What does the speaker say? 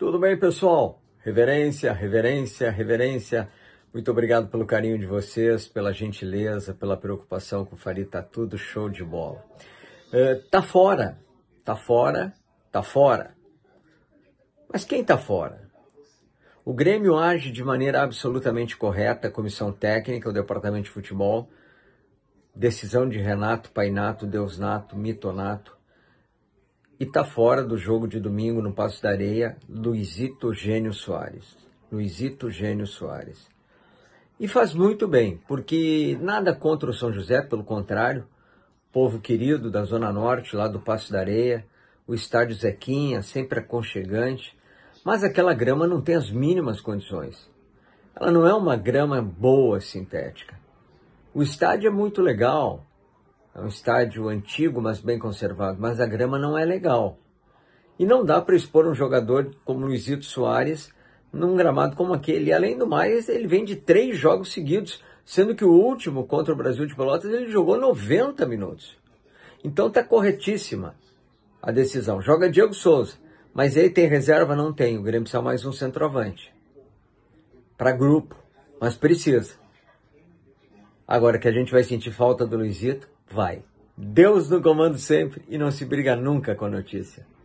Tudo bem, pessoal? Reverência, reverência, reverência. Muito obrigado pelo carinho de vocês, pela gentileza, pela preocupação com o Fari. Tá tudo show de bola. Eh, tá fora, tá fora, tá fora. Mas quem tá fora? O Grêmio age de maneira absolutamente correta, a comissão técnica, o departamento de futebol, decisão de Renato, Painato, Deusnato, Mitonato, e tá fora do jogo de domingo no Passo da Areia, Luizito Gênio Soares. Luizito Gênio Soares. E faz muito bem, porque nada contra o São José, pelo contrário, povo querido da Zona Norte, lá do Passo da Areia, o estádio Zequinha, sempre aconchegante, mas aquela grama não tem as mínimas condições. Ela não é uma grama boa sintética. O estádio é muito legal, é um estádio antigo, mas bem conservado, mas a grama não é legal. E não dá para expor um jogador como Luizito Soares num gramado como aquele. além do mais, ele vem de três jogos seguidos, sendo que o último contra o Brasil de Pelotas ele jogou 90 minutos. Então tá corretíssima a decisão. Joga Diego Souza, mas ele tem reserva? Não tem. O Grêmio precisa mais um centroavante. Para grupo, mas precisa. Agora que a gente vai sentir falta do Luizito, vai. Deus no comando sempre e não se briga nunca com a notícia.